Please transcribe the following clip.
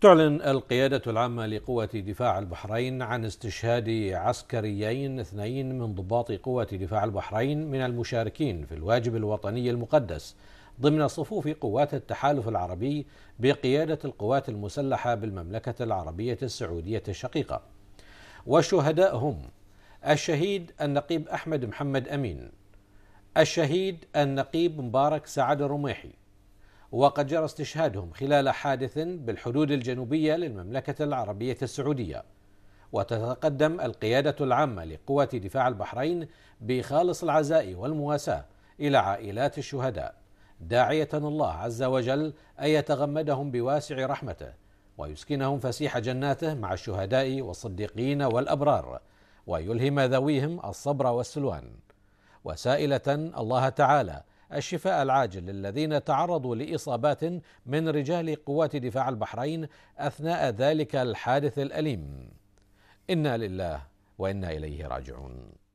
تعلن القيادة العامة لقوة دفاع البحرين عن استشهاد عسكريين اثنين من ضباط قوة دفاع البحرين من المشاركين في الواجب الوطني المقدس ضمن صفوف قوات التحالف العربي بقيادة القوات المسلحة بالمملكة العربية السعودية الشقيقة. والشهداء هم الشهيد النقيب أحمد محمد أمين، الشهيد النقيب مبارك سعد الرميحي، وقد جرى استشهادهم خلال حادث بالحدود الجنوبية للمملكة العربية السعودية وتتقدم القيادة العامة لقوات دفاع البحرين بخالص العزاء والمواساة إلى عائلات الشهداء داعية الله عز وجل أن يتغمدهم بواسع رحمته ويسكنهم فسيح جناته مع الشهداء والصديقين والأبرار ويلهم ذويهم الصبر والسلوان وسائلة الله تعالى الشفاء العاجل للذين تعرضوا لاصابات من رجال قوات دفاع البحرين اثناء ذلك الحادث الاليم انا لله وانا اليه راجعون